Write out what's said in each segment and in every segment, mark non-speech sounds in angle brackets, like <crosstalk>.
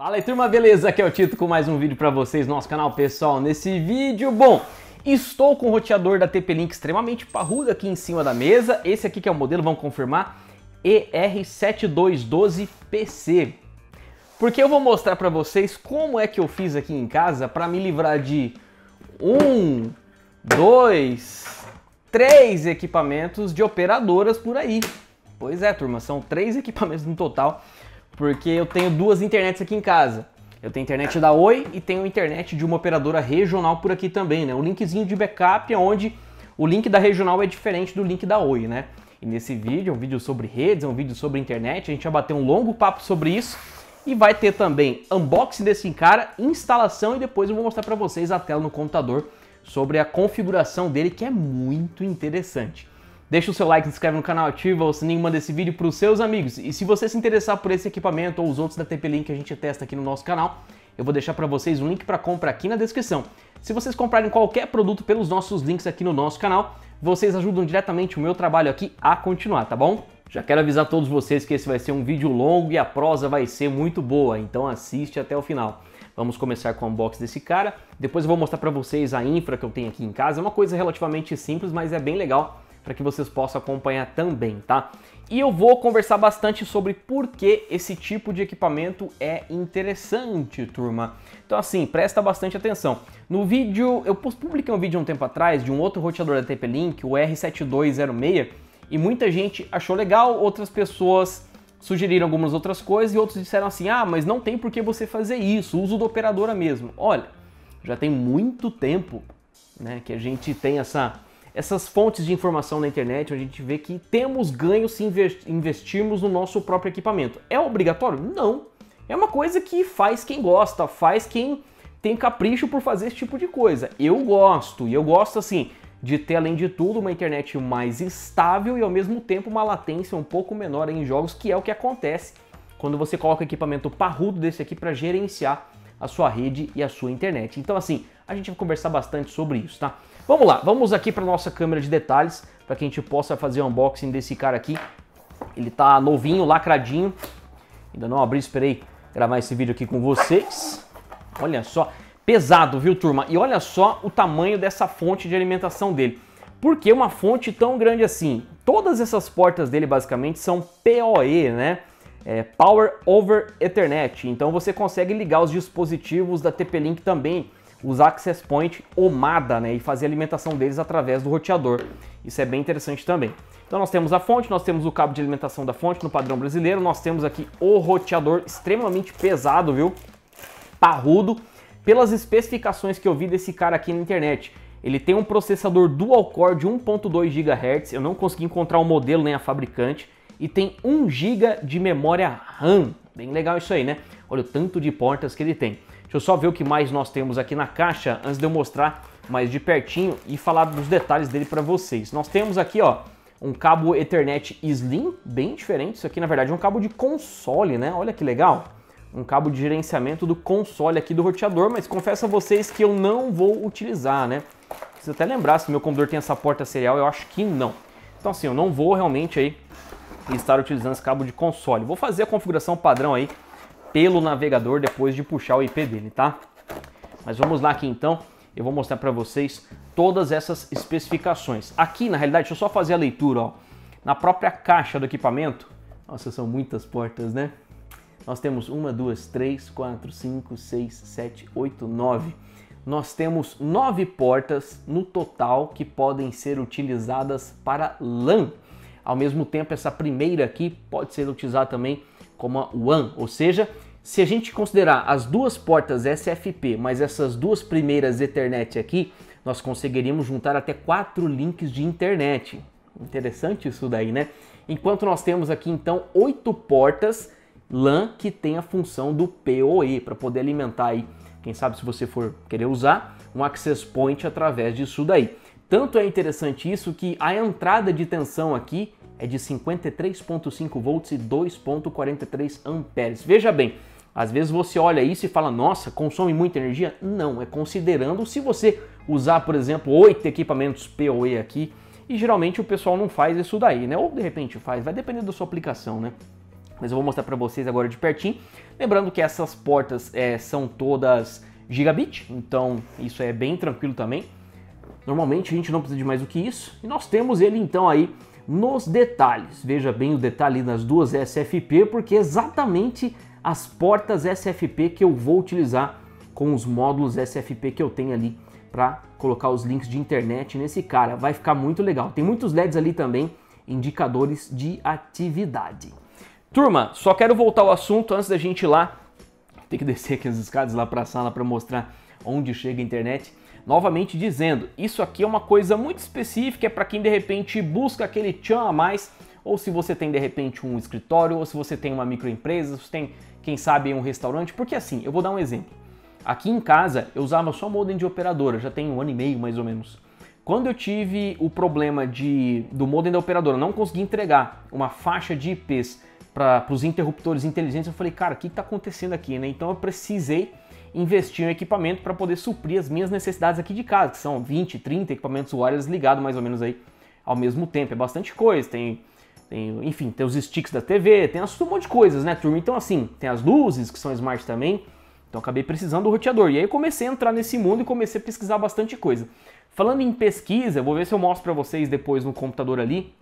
Fala aí turma, beleza? Aqui é o Tito com mais um vídeo para vocês no nosso canal, pessoal. Nesse vídeo, bom, estou com o roteador da TP-Link extremamente parrudo aqui em cima da mesa. Esse aqui que é o modelo, vamos confirmar, ER7212PC. Porque eu vou mostrar para vocês como é que eu fiz aqui em casa para me livrar de um, dois, três equipamentos de operadoras por aí. Pois é, turma, são três equipamentos no total porque eu tenho duas internets aqui em casa. Eu tenho internet da Oi e tenho internet de uma operadora regional por aqui também, né? O linkzinho de backup é onde o link da regional é diferente do link da Oi, né? E nesse vídeo, é um vídeo sobre redes, é um vídeo sobre internet, a gente vai bater um longo papo sobre isso e vai ter também unboxing desse encara, instalação e depois eu vou mostrar para vocês a tela no computador sobre a configuração dele que é muito interessante. Deixa o seu like, se inscreve no canal, ativa o sininho, manda esse vídeo para os seus amigos. E se você se interessar por esse equipamento ou os outros da TP-Link que a gente testa aqui no nosso canal, eu vou deixar para vocês um link para compra aqui na descrição. Se vocês comprarem qualquer produto pelos nossos links aqui no nosso canal, vocês ajudam diretamente o meu trabalho aqui a continuar, tá bom? Já quero avisar todos vocês que esse vai ser um vídeo longo e a prosa vai ser muito boa, então assiste até o final. Vamos começar com o unboxing desse cara, depois eu vou mostrar para vocês a infra que eu tenho aqui em casa, é uma coisa relativamente simples, mas é bem legal para que vocês possam acompanhar também, tá? E eu vou conversar bastante sobre por que esse tipo de equipamento é interessante, turma. Então assim, presta bastante atenção. No vídeo, eu publiquei um vídeo um tempo atrás de um outro roteador da TP-Link, o R7206, e muita gente achou legal, outras pessoas sugeriram algumas outras coisas e outros disseram assim: "Ah, mas não tem por que você fazer isso, uso da operadora mesmo". Olha, já tem muito tempo, né, que a gente tem essa essas fontes de informação na internet, onde a gente vê que temos ganhos se investirmos no nosso próprio equipamento. É obrigatório? Não. É uma coisa que faz quem gosta, faz quem tem capricho por fazer esse tipo de coisa. Eu gosto, e eu gosto assim de ter, além de tudo, uma internet mais estável e ao mesmo tempo uma latência um pouco menor em jogos, que é o que acontece quando você coloca equipamento parrudo desse aqui para gerenciar a sua rede e a sua internet. Então, assim, a gente vai conversar bastante sobre isso, tá? Vamos lá, vamos aqui para nossa câmera de detalhes, para que a gente possa fazer o unboxing desse cara aqui. Ele tá novinho, lacradinho. Ainda não abri, esperei gravar esse vídeo aqui com vocês. Olha só, pesado, viu, turma? E olha só o tamanho dessa fonte de alimentação dele. Por que uma fonte tão grande assim? Todas essas portas dele basicamente são POE, né? é, Power over Ethernet. Então você consegue ligar os dispositivos da TP-Link também, os Access Point MADA, né, e fazer a alimentação deles através do roteador. Isso é bem interessante também. Então nós temos a fonte, nós temos o cabo de alimentação da fonte no padrão brasileiro, nós temos aqui o roteador extremamente pesado, viu? Parrudo, pelas especificações que eu vi desse cara aqui na internet. Ele tem um processador dual core de 1.2 GHz, eu não consegui encontrar o um modelo nem a fabricante, e tem 1 GB de memória RAM. Bem legal isso aí, né? Olha o tanto de portas que ele tem. Deixa eu só ver o que mais nós temos aqui na caixa antes de eu mostrar mais de pertinho e falar dos detalhes dele para vocês. Nós temos aqui, ó, um cabo Ethernet Slim, bem diferente. Isso aqui, na verdade, é um cabo de console, né? Olha que legal. Um cabo de gerenciamento do console aqui do roteador, mas confesso a vocês que eu não vou utilizar, né? Preciso até lembrar se meu computador tem essa porta serial, eu acho que não. Então assim, eu não vou realmente aí e estar utilizando esse cabo de console. Vou fazer a configuração padrão aí pelo navegador depois de puxar o IP dele, tá? Mas vamos lá aqui então, eu vou mostrar para vocês todas essas especificações. Aqui, na realidade, deixa eu só fazer a leitura, ó. Na própria caixa do equipamento, nossa, são muitas portas, né? Nós temos uma, duas, três, quatro, cinco, seis, sete, oito, nove. Nós temos nove portas no total que podem ser utilizadas para LAN. Ao mesmo tempo, essa primeira aqui pode ser utilizada também como a WAN, ou seja, se a gente considerar as duas portas SFP, mas essas duas primeiras Ethernet aqui, nós conseguiríamos juntar até quatro links de internet. Interessante isso daí, né? Enquanto nós temos aqui então oito portas LAN que tem a função do PoE para poder alimentar aí, quem sabe se você for querer usar, um access point através disso daí. Tanto é interessante isso que a entrada de tensão aqui é de 53,5 volts e 2,43 amperes. Veja bem, às vezes você olha isso e fala, nossa, consome muita energia? Não, é considerando se você usar, por exemplo, oito equipamentos PoE aqui, e geralmente o pessoal não faz isso daí, né? Ou de repente faz, vai depender da sua aplicação, né? Mas eu vou mostrar para vocês agora de pertinho. Lembrando que essas portas é, são todas gigabit, então isso é bem tranquilo também. Normalmente a gente não precisa de mais do que isso. E nós temos ele então aí nos detalhes. Veja bem o detalhe nas duas SFP, porque é exatamente as portas SFP que eu vou utilizar com os módulos SFP que eu tenho ali para colocar os links de internet nesse cara. Vai ficar muito legal. Tem muitos LEDs ali também, indicadores de atividade. Turma, só quero voltar ao assunto antes da gente ir lá. Tem que <laughs> descer aqui as escadas lá para a sala para mostrar onde chega a internet. Novamente dizendo, isso aqui é uma coisa muito específica, é para quem de repente busca aquele tchan a mais, ou se você tem de repente um escritório, ou se você tem uma microempresa, se tem, quem sabe, um restaurante, porque assim, eu vou dar um exemplo. Aqui em casa eu usava só modem de operadora, já tem um ano e meio mais ou menos. Quando eu tive o problema de, do modem da operadora, não consegui entregar uma faixa de IPs para os interruptores inteligentes, eu falei, cara, o que está acontecendo aqui? Né? Então eu precisei investir em equipamento para poder suprir as minhas necessidades aqui de casa, que são 20, 30 equipamentos wireless ligados mais ou menos aí ao mesmo tempo. É bastante coisa, tem, tem enfim, tem os sticks da TV, tem um monte de coisas, né, turma? Então, assim, tem as luzes que são smart também. Então, acabei precisando do roteador. E aí, comecei a entrar nesse mundo e comecei a pesquisar bastante coisa. Falando em pesquisa, eu vou ver se eu mostro para vocês depois no computador ali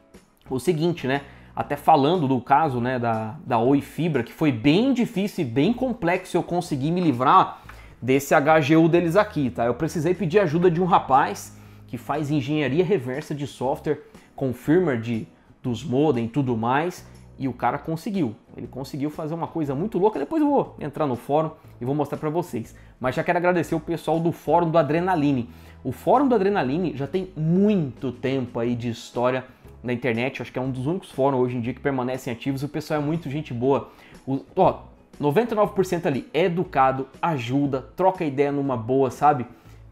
o seguinte, né? Até falando do caso né, da, da Oi Fibra, que foi bem difícil e bem complexo eu conseguir me livrar desse HGU deles aqui, tá? Eu precisei pedir ajuda de um rapaz que faz engenharia reversa de software com firmware de, dos modem e tudo mais, e o cara conseguiu. Ele conseguiu fazer uma coisa muito louca, depois eu vou entrar no fórum e vou mostrar para vocês. Mas já quero agradecer o pessoal do fórum do Adrenaline. O fórum do Adrenaline já tem muito tempo aí de história na internet, acho que é um dos únicos fóruns hoje em dia que permanecem ativos, o pessoal é muito gente boa. O, ó, 99% ali é educado, ajuda, troca ideia numa boa, sabe?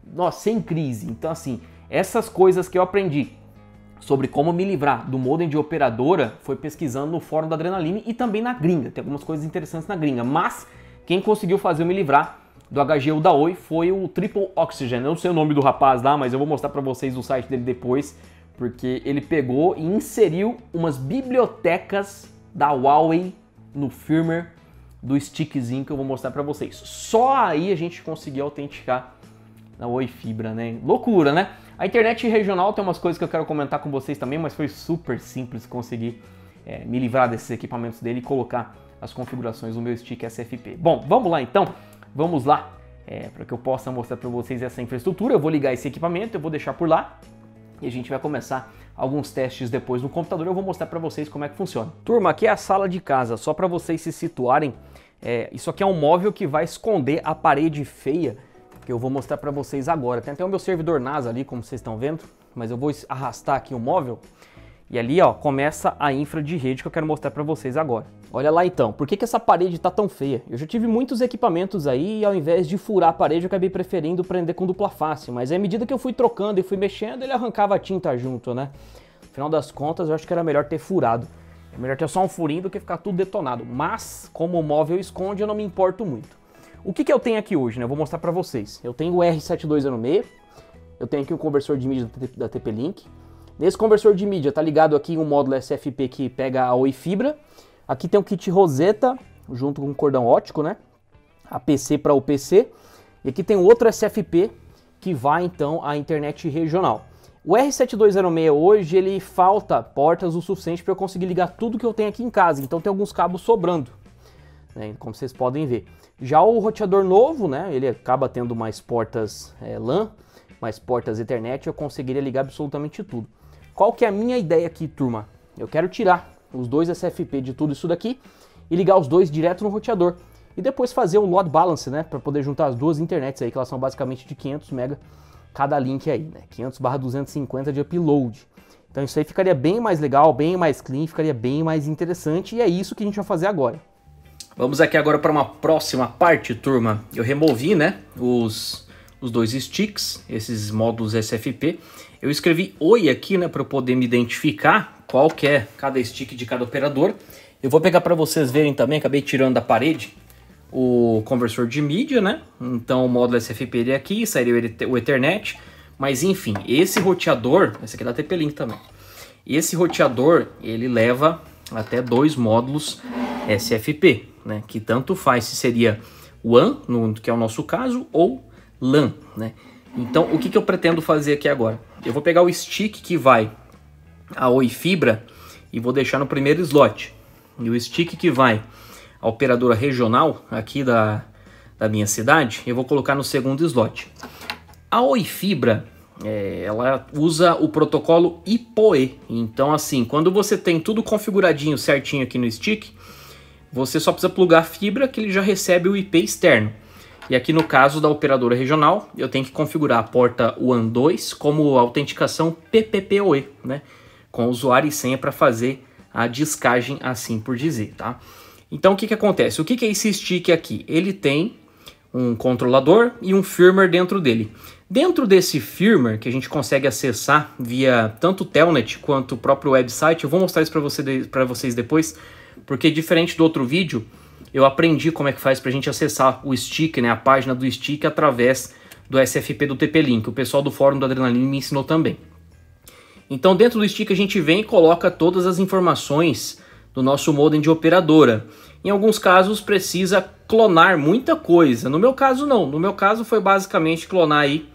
Nossa, sem crise. Então, assim, essas coisas que eu aprendi sobre como me livrar do modem de operadora foi pesquisando no fórum da Adrenaline e também na gringa. Tem algumas coisas interessantes na gringa, mas quem conseguiu fazer eu me livrar do HGU da Oi foi o Triple Oxygen. Eu não sei o nome do rapaz lá, mas eu vou mostrar para vocês o site dele depois, porque ele pegou e inseriu umas bibliotecas da Huawei no firmware do stickzinho que eu vou mostrar para vocês. Só aí a gente conseguiu autenticar na Oi Fibra, né? Loucura, né? A internet regional tem umas coisas que eu quero comentar com vocês também, mas foi super simples conseguir é, me livrar desses equipamentos dele e colocar as configurações do meu stick SFP. Bom, vamos lá então, vamos lá, é, para que eu possa mostrar para vocês essa infraestrutura. Eu vou ligar esse equipamento, eu vou deixar por lá, e a gente vai começar alguns testes depois no computador. Eu vou mostrar para vocês como é que funciona. Turma, aqui é a sala de casa, só para vocês se situarem. É, isso aqui é um móvel que vai esconder a parede feia que eu vou mostrar para vocês agora. Tem até o meu servidor NASA ali, como vocês estão vendo, mas eu vou arrastar aqui o móvel e ali ó, começa a infra de rede que eu quero mostrar para vocês agora. Olha lá então, por que, que essa parede está tão feia? Eu já tive muitos equipamentos aí e ao invés de furar a parede eu acabei preferindo prender com dupla face, mas à medida que eu fui trocando e fui mexendo ele arrancava a tinta junto, né? Afinal das contas eu acho que era melhor ter furado. É melhor ter só um furinho do que ficar tudo detonado, mas como o móvel esconde eu não me importo muito. O que, que eu tenho aqui hoje, né? Eu vou mostrar para vocês. Eu tenho o r 72 no meio, eu tenho aqui um conversor de mídia da TP-Link, Nesse conversor de mídia tá ligado aqui um módulo SFP que pega a Oi Fibra. Aqui tem o kit Roseta junto com né? o cordão ótico né? APC para o PC E aqui tem outro SFP que vai então à internet regional. O R7206 hoje ele falta portas o suficiente para eu conseguir ligar tudo que eu tenho aqui em casa, então tem alguns cabos sobrando, né, como vocês podem ver. Já o roteador novo, né, ele acaba tendo mais portas é, LAN, mais portas Ethernet, eu conseguiria ligar absolutamente tudo. Qual que é a minha ideia aqui, turma? Eu quero tirar os dois SFP de tudo isso daqui e ligar os dois direto no roteador. E depois fazer um load balance, né? Para poder juntar as duas internets aí, que elas são basicamente de 500 mega cada link aí, né? 500 barra 250 de upload. Então isso aí ficaria bem mais legal, bem mais clean, ficaria bem mais interessante e é isso que a gente vai fazer agora. Vamos aqui agora para uma próxima parte, turma. Eu removi, né, os, os dois sticks, esses módulos SFP. Eu escrevi oi aqui, né, para eu poder me identificar qual que é cada stick de cada operador. Eu vou pegar para vocês verem também, acabei tirando da parede o conversor de mídia, né? Então o módulo SFP ele é aqui, sairia o Ethernet, mas enfim, esse roteador, esse aqui é da TP-Link também. Esse roteador, ele leva até dois módulos SFP, né? Que tanto faz se seria WAN, no, que é o nosso caso, ou LAN, né? Então, o que, que eu pretendo fazer aqui agora? Eu vou pegar o stick que vai a Oi Fibra e vou deixar no primeiro slot. E o stick que vai a operadora regional aqui da, da minha cidade, eu vou colocar no segundo slot. A Oi Fibra, é, ela usa o protocolo IPOE. Então, assim, quando você tem tudo configuradinho certinho aqui no stick, você só precisa plugar a fibra que ele já recebe o IP externo. E aqui no caso da operadora regional, eu tenho que configurar a porta WAN 2 como autenticação PPPoE, né? Com usuário e senha para fazer a descagem, assim por dizer, tá? Então o que, que acontece? O que, que é esse stick aqui? Ele tem um controlador e um firmware dentro dele. Dentro desse firmware que a gente consegue acessar via tanto o Telnet quanto o próprio website, eu vou mostrar isso para você, vocês depois, porque diferente do outro vídeo, eu aprendi como é que faz para a gente acessar o stick, né, a página do stick através do SFP do TP-Link. O pessoal do fórum do Adrenaline me ensinou também. Então dentro do stick a gente vem e coloca todas as informações do nosso modem de operadora. Em alguns casos precisa clonar muita coisa. No meu caso não. No meu caso foi basicamente clonar aí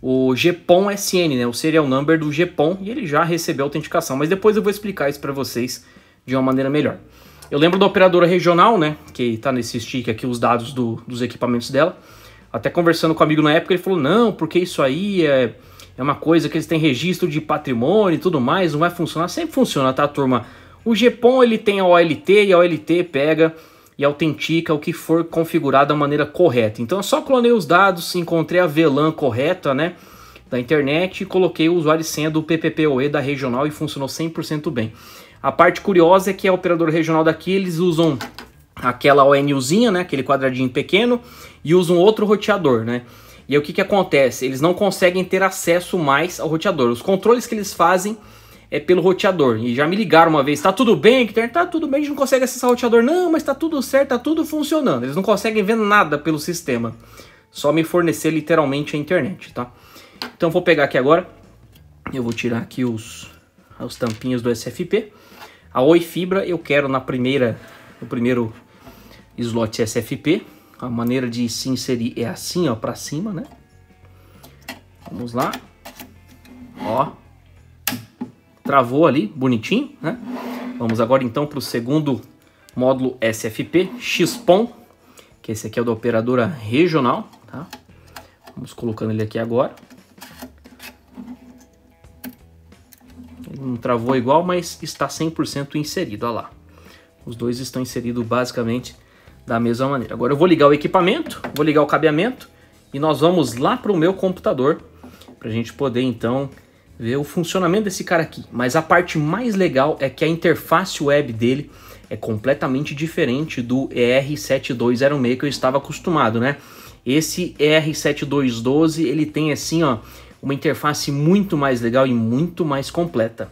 o GPON SN, né, o serial number do GPON, e ele já recebeu autenticação, mas depois eu vou explicar isso para vocês de uma maneira melhor. Eu lembro da operadora regional, né? Que tá nesse stick aqui, os dados do, dos equipamentos dela. Até conversando com um amigo na época, ele falou: não, porque isso aí é, é uma coisa que eles têm registro de patrimônio e tudo mais, não vai funcionar. Sempre funciona, tá, turma? O GPOM ele tem a OLT e a OLT pega e autentica o que for configurado da maneira correta. Então eu só clonei os dados, encontrei a VLAN correta, né? Da internet e coloquei o usuário e senha do PPPoE da regional e funcionou 100% bem. A parte curiosa é que a operadora regional daqui eles usam aquela ONUzinha, né, aquele quadradinho pequeno, e usam outro roteador, né? E aí, o que, que acontece? Eles não conseguem ter acesso mais ao roteador. Os controles que eles fazem é pelo roteador. E já me ligaram uma vez, tá tudo bem, Guilherme? Tá tudo bem, a gente não consegue acessar o roteador. Não, mas tá tudo certo, tá tudo funcionando. Eles não conseguem ver nada pelo sistema. Só me fornecer literalmente a internet, tá? Então vou pegar aqui agora. Eu vou tirar aqui os, os tampinhos do SFP. A Oi Fibra eu quero na primeira, no primeiro slot SFP. A maneira de se inserir é assim, ó, para cima, né? Vamos lá. Ó. Travou ali, bonitinho, né? Vamos agora então para o segundo módulo SFP, XPON, que esse aqui é o da operadora regional, tá? Vamos colocando ele aqui agora. não travou igual, mas está 100% inserido, olha lá. Os dois estão inseridos basicamente da mesma maneira. Agora eu vou ligar o equipamento, vou ligar o cabeamento e nós vamos lá para o meu computador para a gente poder então ver o funcionamento desse cara aqui. Mas a parte mais legal é que a interface web dele é completamente diferente do ER7206 que eu estava acostumado, né? Esse ER7212 ele tem assim ó uma interface muito mais legal e muito mais completa.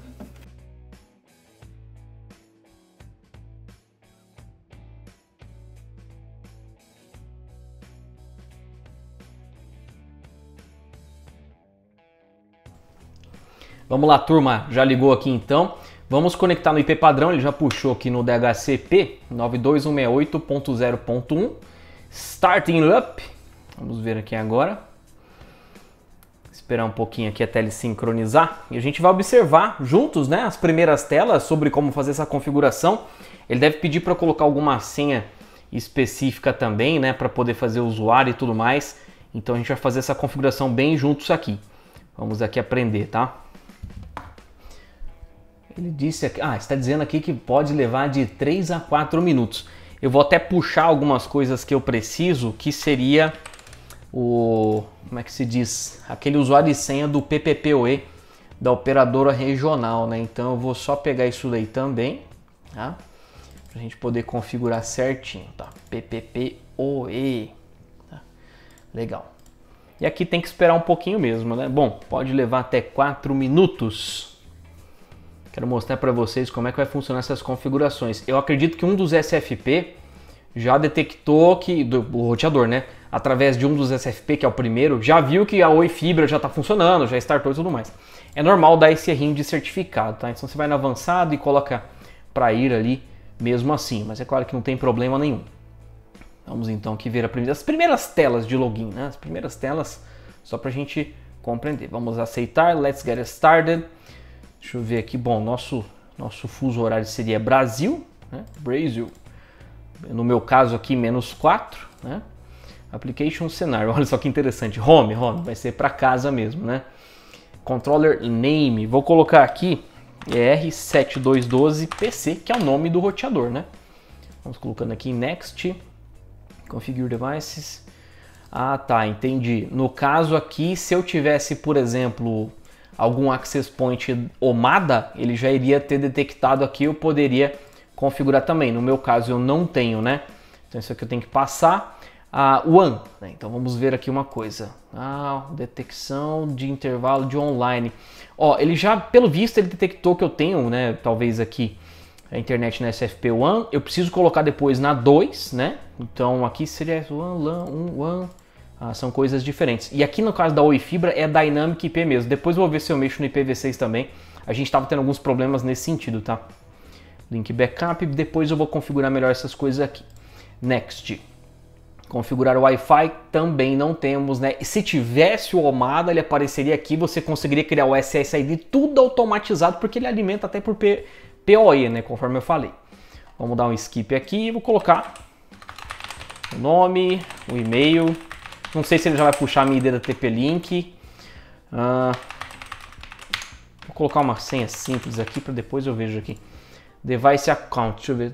Vamos lá, turma, já ligou aqui então. Vamos conectar no IP padrão, ele já puxou aqui no DHCP 92168.0.1. Starting up, vamos ver aqui agora esperar um pouquinho aqui até ele sincronizar e a gente vai observar juntos né, as primeiras telas sobre como fazer essa configuração. Ele deve pedir para colocar alguma senha específica também, né, para poder fazer o usuário e tudo mais. Então a gente vai fazer essa configuração bem juntos aqui. Vamos aqui aprender, tá? Ele disse aqui, ah, está dizendo aqui que pode levar de 3 a 4 minutos. Eu vou até puxar algumas coisas que eu preciso, que seria o como é que se diz aquele usuário e senha do PPPoE da operadora regional, né? Então eu vou só pegar isso daí também, tá? Pra gente poder configurar certinho, tá? PPPoE, tá? Legal. E aqui tem que esperar um pouquinho mesmo, né? Bom, pode levar até 4 minutos. Quero mostrar para vocês como é que vai funcionar essas configurações. Eu acredito que um dos SFP já detectou que do o roteador, né? através de um dos SFP, que é o primeiro, já viu que a Oi Fibra já está funcionando, já startou e tudo mais. É normal dar esse errinho de certificado, tá? Então você vai no avançado e coloca para ir ali mesmo assim, mas é claro que não tem problema nenhum. Vamos então aqui ver primeira, as primeiras telas de login, né? As primeiras telas, só para a gente compreender. Vamos aceitar, let's get started. Deixa eu ver aqui, bom, nosso, nosso fuso horário seria Brasil, né? Brasil. No meu caso aqui, menos 4, né? Application cenário. <laughs> olha só que interessante. Home, home, vai ser para casa mesmo, né? Controller Name, vou colocar aqui R7212PC, que é o nome do roteador, né? Vamos colocando aqui Next, Configure Devices. Ah, tá, entendi. No caso aqui, se eu tivesse, por exemplo, algum access point omada, ele já iria ter detectado aqui, eu poderia configurar também. No meu caso, eu não tenho, né? Então isso aqui eu tenho que passar a One. Né? Então vamos ver aqui uma coisa. Ah, detecção de intervalo de online. Ó, ele já, pelo visto, ele detectou que eu tenho, né, talvez aqui a internet na SFP One. Eu preciso colocar depois na 2, né? Então aqui seria One, LAN, um One. Ah, são coisas diferentes. E aqui no caso da Oi Fibra é Dynamic IP mesmo. Depois eu vou ver se eu mexo no IPv6 também. A gente estava tendo alguns problemas nesse sentido, tá? Link backup, depois eu vou configurar melhor essas coisas aqui. Next configurar o Wi-Fi também não temos, né? se tivesse o Omada, ele apareceria aqui, você conseguiria criar o SSID tudo automatizado, porque ele alimenta até por P POE, né? Conforme eu falei. Vamos dar um skip aqui e vou colocar o nome, o e-mail. Não sei se ele já vai puxar a minha ID da TP-Link. Uh, ah, vou colocar uma senha simples aqui para depois eu vejo aqui. Device account, deixa eu ver.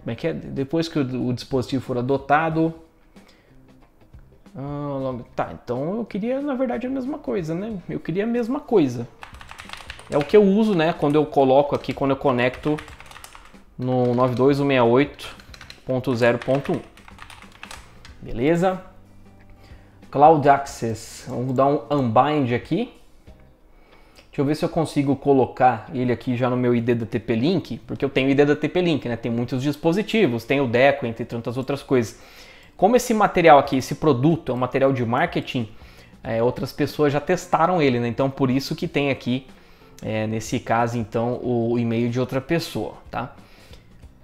Como é que é? Depois que o, o dispositivo for adotado. Ah, tá, então eu queria, na verdade, a mesma coisa, né? Eu queria a mesma coisa. É o que eu uso, né? Quando eu coloco aqui, quando eu conecto no 92168.0.1. Beleza? Cloud Access. Vamos dar um unbind aqui. Deixa eu ver se eu consigo colocar ele aqui já no meu ID da TP Link, porque eu tenho ID da TP Link, né? Tem muitos dispositivos, tem o Deco, entre tantas outras coisas. Como esse material aqui, esse produto é um material de marketing, é, outras pessoas já testaram ele, né? Então por isso que tem aqui, é, nesse caso, então, o e-mail de outra pessoa, tá?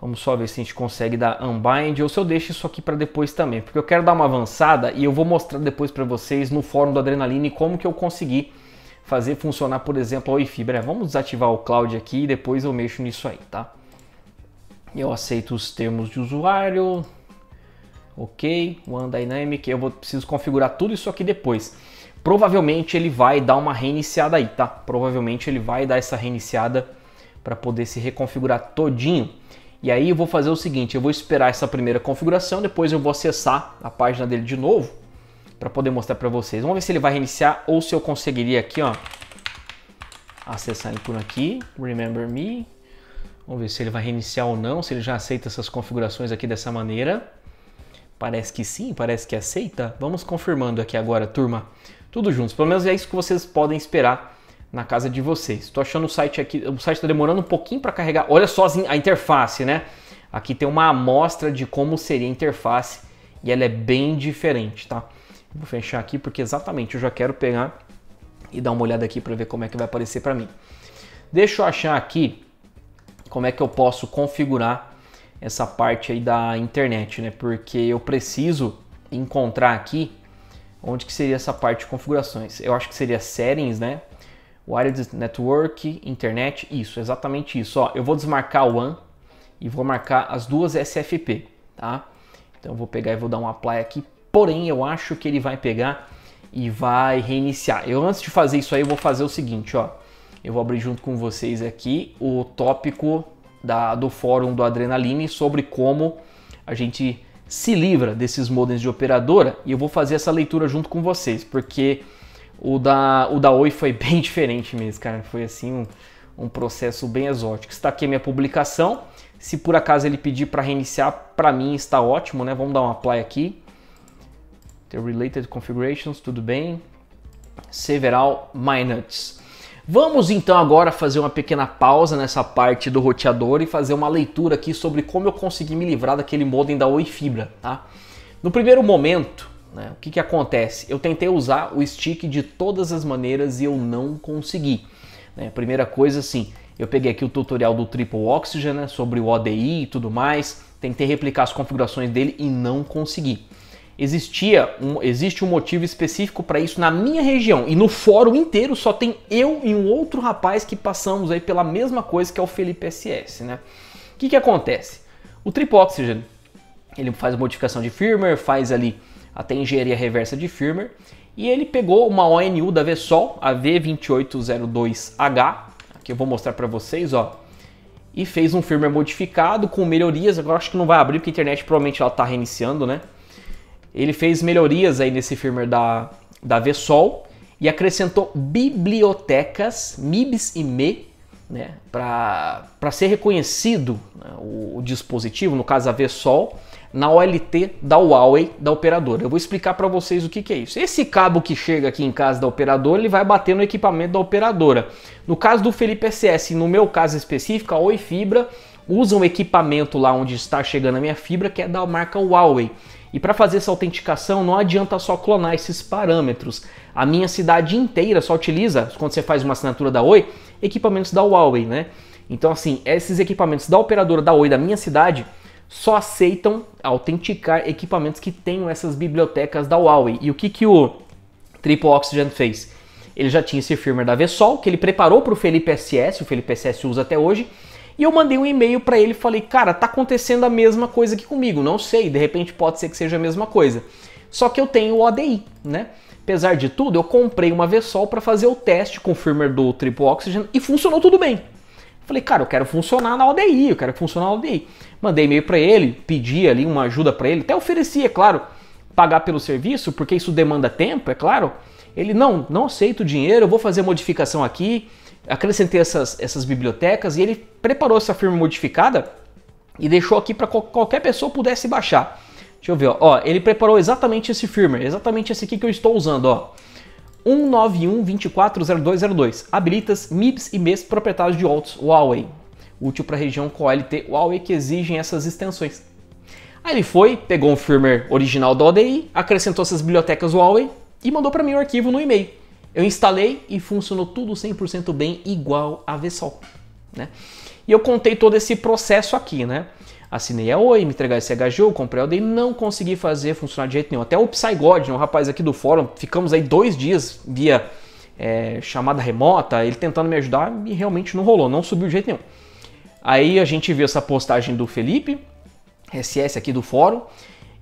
Vamos só ver se a gente consegue dar unbind ou se eu deixo isso aqui para depois também, porque eu quero dar uma avançada e eu vou mostrar depois para vocês no fórum do Adrenaline como que eu consegui fazer funcionar, por exemplo, a wi Fibra. vamos desativar o cloud aqui e depois eu mexo nisso aí, tá? Eu aceito os termos de usuário, ok, One Dynamic, eu vou, preciso configurar tudo isso aqui depois. Provavelmente ele vai dar uma reiniciada aí, tá? Provavelmente ele vai dar essa reiniciada para poder se reconfigurar todinho. E aí eu vou fazer o seguinte, eu vou esperar essa primeira configuração, depois eu vou acessar a página dele de novo para poder mostrar para vocês. Vamos ver se ele vai reiniciar ou se eu conseguiria aqui, ó, acessar ele por aqui, Remember Me. Vamos ver se ele vai reiniciar ou não, se ele já aceita essas configurações aqui dessa maneira. Parece que sim, parece que aceita. Vamos confirmando aqui agora, turma. Tudo juntos. Pelo menos é isso que vocês podem esperar na casa de vocês. Estou achando o site aqui, o site está demorando um pouquinho para carregar. Olha só a interface, né? Aqui tem uma amostra de como seria a interface e ela é bem diferente, tá? Vou fechar aqui porque exatamente eu já quero pegar e dar uma olhada aqui para ver como é que vai aparecer para mim. Deixa eu achar aqui como é que eu posso configurar essa parte aí da internet, né? Porque eu preciso encontrar aqui onde que seria essa parte de configurações. Eu acho que seria settings, né? Wireless network, internet, isso, exatamente isso. Ó, eu vou desmarcar o WAN e vou marcar as duas SFP, tá? Então eu vou pegar e vou dar um apply aqui, Porém, eu acho que ele vai pegar e vai reiniciar. Eu antes de fazer isso aí, eu vou fazer o seguinte, ó. Eu vou abrir junto com vocês aqui o tópico da, do fórum do Adrenaline sobre como a gente se livra desses modems de operadora e eu vou fazer essa leitura junto com vocês, porque o da, o da Oi foi <laughs> bem diferente mesmo, cara. Foi assim um, um processo bem exótico. Está aqui a minha publicação. Se por acaso ele pedir para reiniciar, para mim está ótimo, né? Vamos dar uma play aqui. Ter related configurations, tudo bem. several minutes. Vamos então agora fazer uma pequena pausa nessa parte do roteador e fazer uma leitura aqui sobre como eu consegui me livrar daquele modem da Oi Fibra, tá? No primeiro momento, né, o que, que acontece? Eu tentei usar o stick de todas as maneiras e eu não consegui. Né? Primeira coisa assim, eu peguei aqui o tutorial do Triple Oxygen né, sobre o ODI e tudo mais, tentei replicar as configurações dele e não consegui existia um, existe um motivo específico para isso na minha região e no fórum inteiro só tem eu e um outro rapaz que passamos aí pela mesma coisa que é o Felipe SS, né? O que, que acontece? O Tripoxygen, ele faz modificação de firmware, faz ali até engenharia reversa de firmware e ele pegou uma ONU da Vsol, a V2802H, que eu vou mostrar para vocês, ó e fez um firmware modificado com melhorias. Agora acho que não vai abrir porque a internet provavelmente ela está reiniciando, né? ele fez melhorias aí nesse firmware da, da VSOL e acrescentou bibliotecas, MIBs e ME, né, para ser reconhecido né, o, o, dispositivo, no caso a VSOL, na OLT da Huawei, da operadora. Eu vou explicar para vocês o que, que, é isso. Esse cabo que chega aqui em casa da operadora, ele vai bater no equipamento da operadora. No caso do Felipe SS, no meu caso específico, a Oi Fibra usa um equipamento lá onde está chegando a minha fibra, que é da marca Huawei. E para fazer essa autenticação, não adianta só clonar esses parâmetros. A minha cidade inteira só utiliza, quando você faz uma assinatura da Oi, equipamentos da Huawei, né? Então, assim, esses equipamentos da operadora da Oi da minha cidade só aceitam autenticar equipamentos que tenham essas bibliotecas da Huawei. E o que, que o Triple Oxygen fez? Ele já tinha esse firmware da VSOL, que ele preparou para o Felipe SS, o Felipe SS usa até hoje, e eu mandei um e-mail para ele e falei, cara, tá acontecendo a mesma coisa aqui comigo, não sei, de repente pode ser que seja a mesma coisa. Só que eu tenho o ODI, né? Apesar de tudo, eu comprei uma Vessol para fazer o teste com o firmware do Triple Oxygen e funcionou tudo bem. Falei, cara, eu quero funcionar na ODI, eu quero funcionar na ODI. Mandei e-mail para ele, pedi ali uma ajuda para ele, até oferecia, é claro, pagar pelo serviço, porque isso demanda tempo, é claro. Ele, não, não aceito o dinheiro, eu vou fazer modificação aqui, acrescentei essas, essas bibliotecas e ele preparou essa firma modificada e deixou aqui para qualquer pessoa pudesse baixar. Deixa eu ver, ó. ó. ele preparou exatamente esse firmware, exatamente esse aqui que eu estou usando, ó. 191.240202, habilitas MIPS e MES proprietários de outros Huawei, útil para a região com OLT Huawei que exigem essas extensões. Aí ele foi, pegou um firmware original da ODI, acrescentou essas bibliotecas Huawei e mandou para mim o arquivo no e-mail. Eu instalei e funcionou tudo 100% bem, igual a VSOL. Né? E eu contei todo esse processo aqui, né? Assinei a Oi, me entregar esse HGU, comprei a Odei, não consegui fazer funcionar de jeito nenhum. Até o PsyGod, né, um rapaz aqui do fórum, ficamos aí dois dias via é, chamada remota, ele tentando me ajudar e realmente não rolou, não subiu de jeito nenhum. Aí a gente viu essa postagem do Felipe, SS aqui do fórum,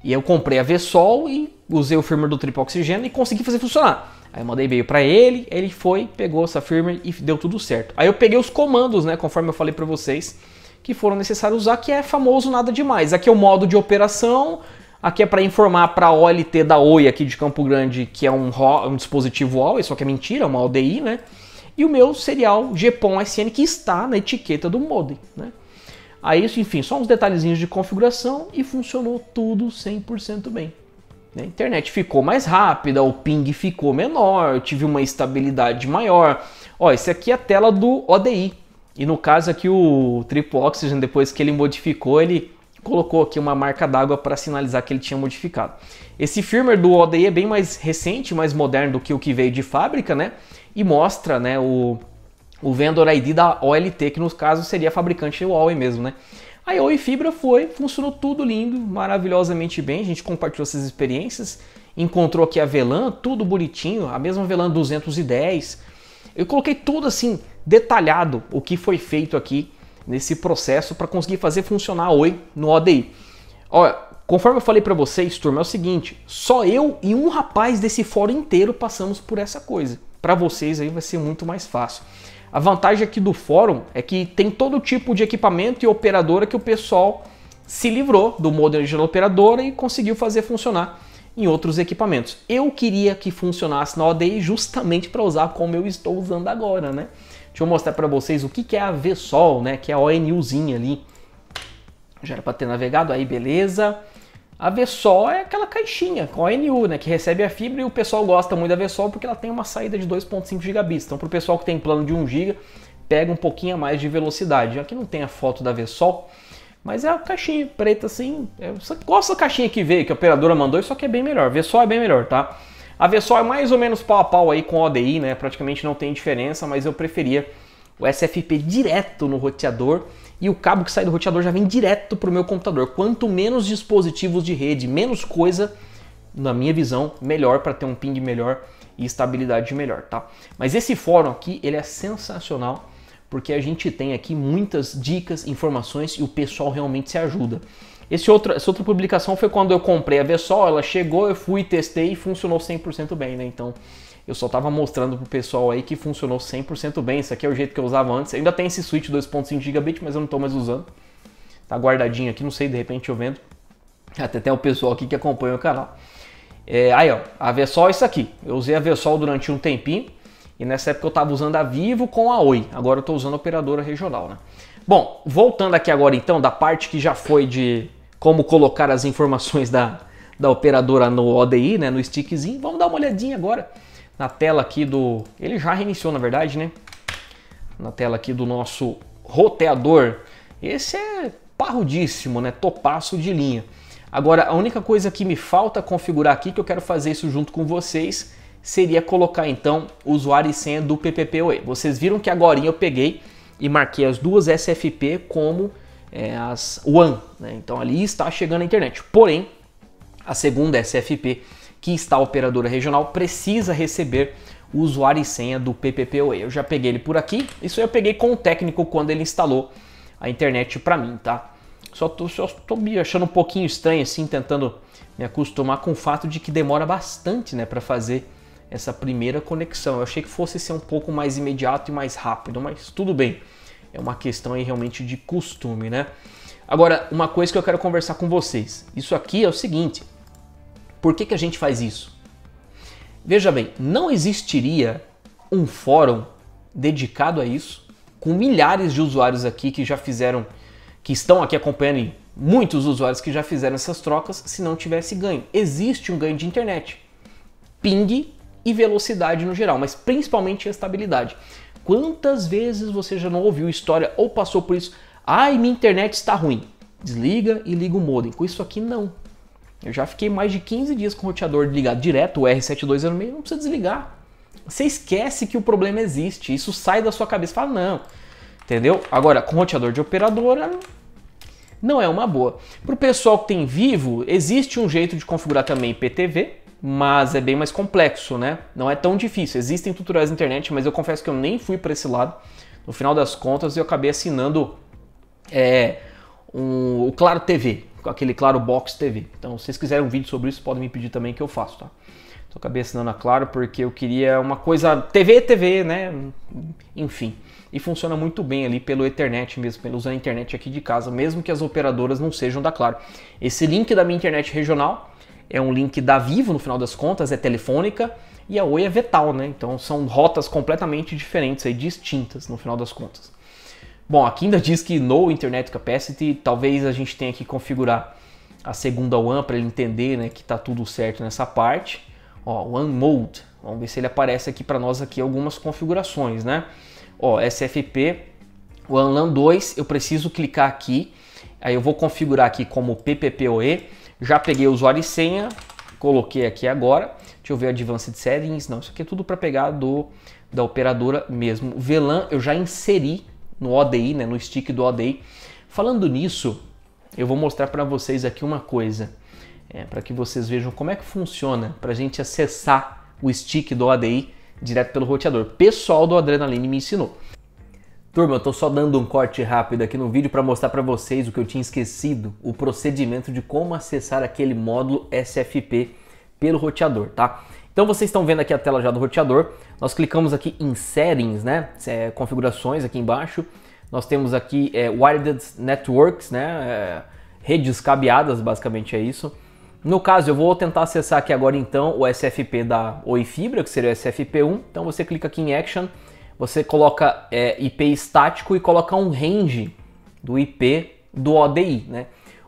e eu comprei a VSOL e usei o firmware do Triple Oxigênio e consegui fazer funcionar. Aí mandei e-mail para ele, ele foi, pegou essa firmware e deu tudo certo. Aí eu peguei os comandos, né, conforme eu falei para vocês, que foram necessários usar, que é famoso nada demais. Aqui é o modo de operação, aqui é para informar para a OLT da Oi aqui de Campo Grande, que é um, um dispositivo Huawei, só que é mentira, é uma ODI, né? E o meu serial GPON SN que está na etiqueta do modem, né? Aí, enfim, só uns detalhezinhos de configuração e funcionou tudo 100% bem. A internet ficou mais rápida, o ping ficou menor, tive uma estabilidade maior. Ó, esse aqui é a tela do ODI. E no caso aqui o Triple Oxygen, depois que ele modificou, ele colocou aqui uma marca d'água para sinalizar que ele tinha modificado. Esse firmware do ODI é bem mais recente, mais moderno do que o que veio de fábrica, né? E mostra, né, o, o vendor ID da OLT, que no caso seria a fabricante Huawei mesmo, né? Aí a Oi Fibra foi, funcionou tudo lindo, maravilhosamente bem. A gente compartilhou essas experiências, encontrou aqui a Velan, tudo bonitinho, a mesma Velan 210. Eu coloquei tudo assim, detalhado, o que foi feito aqui nesse processo para conseguir fazer funcionar a Oi no ODI. Olha, conforme eu falei para vocês, turma, é o seguinte: só eu e um rapaz desse fórum inteiro passamos por essa coisa. Para vocês aí vai ser muito mais fácil. A vantagem aqui do fórum é que tem todo tipo de equipamento e operadora que o pessoal se livrou do modelo original operadora e conseguiu fazer funcionar em outros equipamentos. Eu queria que funcionasse na ODI justamente para usar como eu estou usando agora, né? Deixa eu mostrar para vocês o que, que é a VSOL, né? Que é a ONUzinha ali. Já era para ter navegado, aí beleza. A Vessol é aquela caixinha com a NU, né, que recebe a fibra e o pessoal gosta muito da Vessol porque ela tem uma saída de 2.5 gigabits. Então, para o pessoal que tem plano de 1 GB, pega um pouquinho a mais de velocidade. Aqui não tem a foto da Vessol, mas é a caixinha preta assim. É, você gosta da caixinha que veio, que a operadora mandou, só que é bem melhor. A Vessol é bem melhor, tá? A Vessol é mais ou menos pau a pau aí com a ODI, né? Praticamente não tem diferença, mas eu preferia o SFP direto no roteador e o cabo que sai do roteador já vem direto para o meu computador. Quanto menos dispositivos de rede, menos coisa, na minha visão, melhor para ter um ping melhor e estabilidade melhor, tá? Mas esse fórum aqui, ele é sensacional porque a gente tem aqui muitas dicas, informações e o pessoal realmente se ajuda. Esse outro, essa outra publicação foi quando eu comprei a Vsol, ela chegou, eu fui, testei e funcionou 100% bem, né? Então, eu só estava mostrando pro pessoal aí que funcionou 100% bem. esse aqui é o jeito que eu usava antes. Ainda tem esse switch 2.5 gigabit, mas eu não estou mais usando. Tá guardadinho aqui, não sei, de repente eu vendo. Até até o pessoal aqui que acompanha o canal. É, aí, ó, a Versol é isso aqui. Eu usei a Versol durante um tempinho. E nessa época eu estava usando a Vivo com a Oi. Agora eu estou usando a operadora regional, né? Bom, voltando aqui agora então da parte que já foi de como colocar as informações da, da operadora no ODI, né, no stickzinho, vamos dar uma olhadinha agora na tela aqui do... Ele já reiniciou, na verdade, né? Na tela aqui do nosso roteador. Esse é parrudíssimo, né? Topaço de linha. Agora, a única coisa que me falta configurar aqui, que eu quero fazer isso junto com vocês, seria colocar então usuário e senha do PPPoE. Vocês viram que agora eu peguei e marquei as duas SFP como é, as WAN. Né? Então ali está chegando a internet. Porém, a segunda SFP que está a operadora regional precisa receber o usuário e senha do PPPoE. Eu já peguei ele por aqui, isso eu peguei com o técnico quando ele instalou a internet para mim, tá? Só tô, só tô me achando um pouquinho estranho assim, tentando me acostumar com o fato de que demora bastante, né, para fazer essa primeira conexão. Eu achei que fosse ser um pouco mais imediato e mais rápido, mas tudo bem. É uma questão aí realmente de costume, né? Agora, uma coisa que eu quero conversar com vocês. Isso aqui é o seguinte, por que, que a gente faz isso? Veja bem, não existiria um fórum dedicado a isso, com milhares de usuários aqui que já fizeram, que estão aqui acompanhando muitos usuários que já fizeram essas trocas, se não tivesse ganho. Existe um ganho de internet, ping e velocidade no geral, mas principalmente a estabilidade. Quantas vezes você já não ouviu história ou passou por isso? Ai, minha internet está ruim. Desliga e liga o modem. Com isso aqui não. Eu já fiquei mais de 15 dias com o roteador ligado direto, o R7206, não precisa desligar. Você esquece que o problema existe, isso sai da sua cabeça, fala não. Entendeu? Agora, com roteador de operadora, não é uma boa. Para o pessoal que tem vivo, existe um jeito de configurar também IPTV, mas é bem mais complexo, né? Não é tão difícil. Existem tutoriais na internet, mas eu confesso que eu nem fui para esse lado. No final das contas, eu acabei assinando é, um, o Claro TV, aquele Claro Box TV. Então, se vocês quiserem um vídeo sobre isso, podem me pedir também que eu faço, tá? tô acabei assinando a Claro porque eu queria uma coisa TV, TV, né? Enfim. E funciona muito bem ali pelo internet mesmo, pelo usando a internet aqui de casa, mesmo que as operadoras não sejam da Claro. Esse link da minha internet regional é um link da Vivo, no final das contas, é telefônica e a Oi é Vetal, né? Então são rotas completamente diferentes aí, distintas no final das contas. Bom, aqui ainda diz que no Internet Capacity, talvez a gente tenha que configurar a segunda WAN para ele entender né, que está tudo certo nessa parte. Ó, WAN Mode, vamos ver se ele aparece aqui para nós aqui algumas configurações, né? Ó, SFP, WAN LAN 2, eu preciso clicar aqui, aí eu vou configurar aqui como PPPoE, já peguei usuário e senha, coloquei aqui agora, deixa eu ver Advanced Settings, não, isso aqui é tudo para pegar do da operadora mesmo. VLAN eu já inseri no ODI, né, no stick do ODI. Falando nisso, eu vou mostrar para vocês aqui uma coisa, é, para que vocês vejam como é que funciona para a gente acessar o stick do ODI direto pelo roteador. Pessoal do Adrenaline me ensinou. Turma, eu tô só dando um corte rápido aqui no vídeo para mostrar para vocês o que eu tinha esquecido, o procedimento de como acessar aquele módulo SFP pelo roteador, tá? Então vocês estão vendo aqui a tela já do roteador. Nós clicamos aqui em Settings, né? É, configurações aqui embaixo. Nós temos aqui é, Wired Networks, né? É, redes cabeadas, basicamente é isso. No caso, eu vou tentar acessar aqui agora então o SFP da Oi Fibra, que seria o SFP1. Então você clica aqui em Action, você coloca é, IP estático e coloca um range do IP do ODI, né?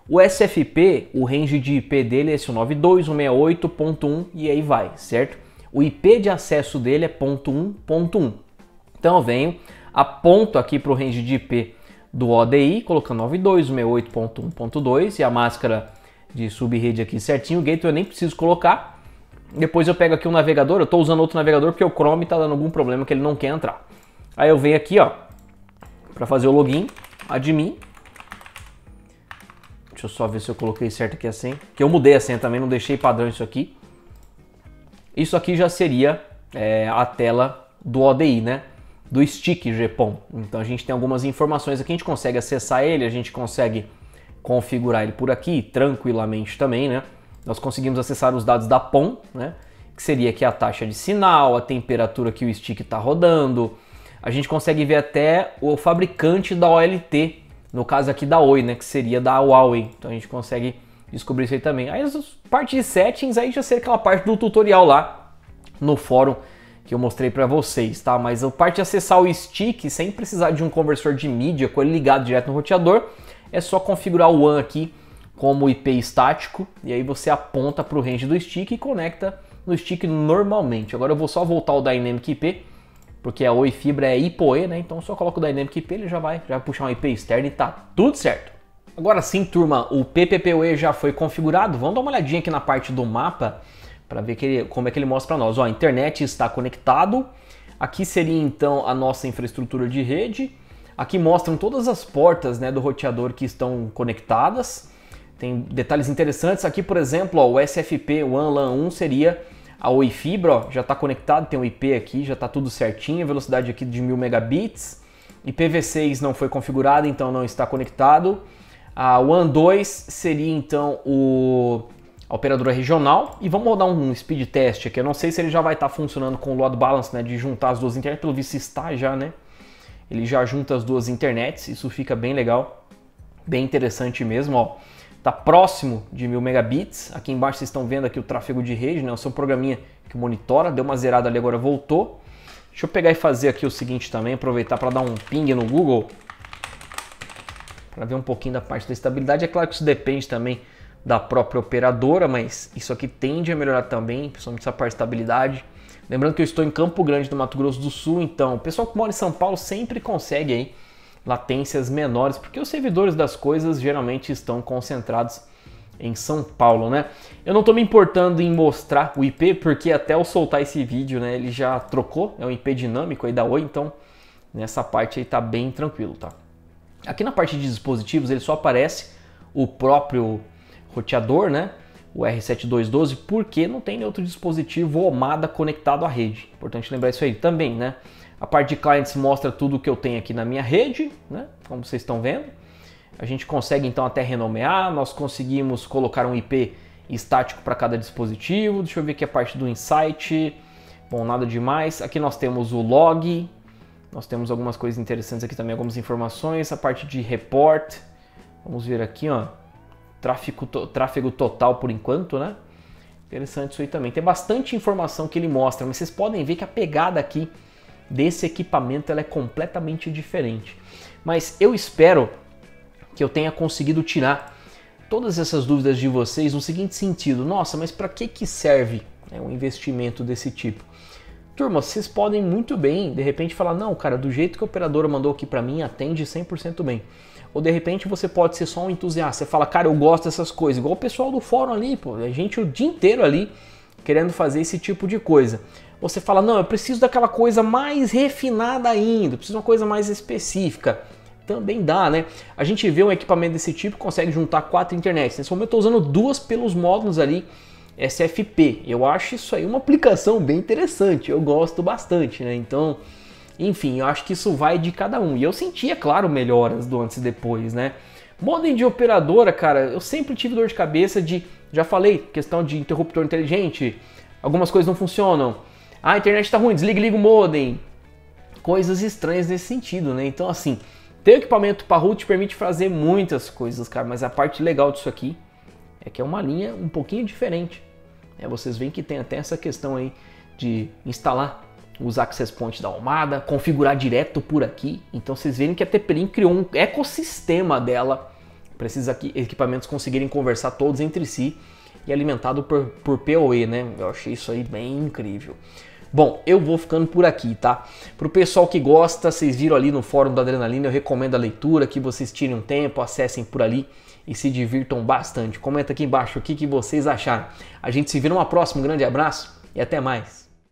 O SFP, o range de IP dele é esse 92168.1 e aí vai, certo? o IP de acesso dele é .1.1. Então eu venho, aponto aqui para o range de IP do ODI, colocando 92.68.1.2 e a máscara de subrede aqui certinho. O gateway eu nem preciso colocar. Depois eu pego aqui o um navegador, eu estou usando outro navegador porque o Chrome está dando algum problema que ele não quer entrar. Aí eu venho aqui, ó, para fazer o login, admin. Deixa eu só ver se eu coloquei certo aqui a senha, que eu mudei a senha também, não deixei padrão isso aqui. Isso aqui já seria é, a tela do ODI, né? Do stick GPON. Então a gente tem algumas informações aqui, a gente consegue acessar ele, a gente consegue configurar ele por aqui tranquilamente também, né? Nós conseguimos acessar os dados da PON, né? Que seria aqui a taxa de sinal, a temperatura que o stick está rodando. A gente consegue ver até o fabricante da OLT, no caso aqui da Oi, né? Que seria da Huawei. Então a gente consegue descobrir isso aí também. Aí as parte de settings, aí já seria aquela parte do tutorial lá no fórum que eu mostrei para vocês, tá? Mas a parte de acessar o stick sem precisar de um conversor de mídia com ele ligado direto no roteador, é só configurar o WAN aqui como IP estático e aí você aponta para o range do stick e conecta no stick normalmente. Agora eu vou só voltar o Dynamic IP, porque a Oi Fibra é IPOE, né? Então só coloca o Dynamic IP, ele já vai, já vai puxar um IP externo e tá tudo certo. Agora sim, turma, o PPPUE já foi configurado. Vamos dar uma olhadinha aqui na parte do mapa para ver ele, como é que ele mostra para nós. Ó, a internet está conectado. Aqui seria então a nossa infraestrutura de rede. Aqui mostram todas as portas né, do roteador que estão conectadas. Tem detalhes interessantes. Aqui, por exemplo, ó, o SFP OneLAN 1 seria a Oi Fibra, ó, já está conectado, tem o um IP aqui, já está tudo certinho, velocidade aqui de 1000 megabits. IPv6 não foi configurado então não está conectado a One 2 seria então o a operadora regional e vamos rodar um speed test aqui. Eu não sei se ele já vai estar tá funcionando com o load balance, né, de juntar as duas internet, pelo visto está já, né? Ele já junta as duas internets, isso fica bem legal, bem interessante mesmo, ó. Tá próximo de 1000 megabits. Aqui embaixo vocês estão vendo aqui o tráfego de rede, né? O seu programinha que monitora, deu uma zerada ali agora voltou. Deixa eu pegar e fazer aqui o seguinte também, aproveitar para dar um ping no Google para ver um pouquinho da parte da estabilidade. É claro que isso depende também da própria operadora, mas isso aqui tende a melhorar também, principalmente essa parte de estabilidade. Lembrando que eu estou em Campo Grande, do Mato Grosso do Sul, então o pessoal que mora em São Paulo sempre consegue aí latências menores, porque os servidores das coisas geralmente estão concentrados em São Paulo, né? Eu não estou me importando em mostrar o IP, porque até eu soltar esse vídeo, né, ele já trocou, é um IP dinâmico aí da Oi, então nessa parte aí tá bem tranquilo, tá? Aqui na parte de dispositivos ele só aparece o próprio roteador, né? O R7212, porque não tem outro dispositivo ou MADA conectado à rede. Importante lembrar isso aí também, né? A parte de clients mostra tudo o que eu tenho aqui na minha rede, né? Como vocês estão vendo. A gente consegue então até renomear, nós conseguimos colocar um IP estático para cada dispositivo. Deixa eu ver aqui a parte do insight. Bom, nada demais. Aqui nós temos o log, nós temos algumas coisas interessantes aqui também, algumas informações. A parte de report, vamos ver aqui, ó. tráfego tráfego total por enquanto, né? Interessante isso aí também. Tem bastante informação que ele mostra, mas vocês podem ver que a pegada aqui desse equipamento ela é completamente diferente. Mas eu espero que eu tenha conseguido tirar todas essas dúvidas de vocês no seguinte sentido: nossa, mas para que, que serve né, um investimento desse tipo? Turma, vocês podem muito bem, de repente, falar: não, cara, do jeito que a operadora mandou aqui para mim, atende 100% bem. Ou de repente você pode ser só um entusiasta, você fala: cara, eu gosto dessas coisas, igual o pessoal do fórum ali, pô, a gente o dia inteiro ali querendo fazer esse tipo de coisa. Você fala: não, eu preciso daquela coisa mais refinada ainda, eu preciso de uma coisa mais específica. Também dá, né? A gente vê um equipamento desse tipo, consegue juntar quatro internets. Nesse né? momento eu estou usando duas pelos módulos ali SFP. Eu acho isso aí uma aplicação bem interessante, eu gosto bastante, né? Então, enfim, eu acho que isso vai de cada um. E eu sentia, claro, melhoras do antes e depois, né? Modem de operadora, cara, eu sempre tive dor de cabeça de, já falei, questão de interruptor inteligente, algumas coisas não funcionam. Ah, a internet tá ruim, desliga liga o modem. Coisas estranhas nesse sentido, né? Então, assim, ter equipamento parrudo te permite fazer muitas coisas, cara, mas a parte legal disso aqui é que é uma linha um pouquinho diferente. É, vocês veem que tem até essa questão aí de instalar os access points da Almada, configurar direto por aqui. Então vocês veem que a TPLIN criou um ecossistema dela para esses equipamentos conseguirem conversar todos entre si e alimentado por, por PoE, né? Eu achei isso aí bem incrível. Bom, eu vou ficando por aqui, tá? Para o pessoal que gosta, vocês viram ali no fórum da Adrenalina, eu recomendo a leitura, que vocês tirem um tempo, acessem por ali e se divirtam bastante. Comenta aqui embaixo o que, que vocês acharam. A gente se vê numa próxima. Um grande abraço e até mais.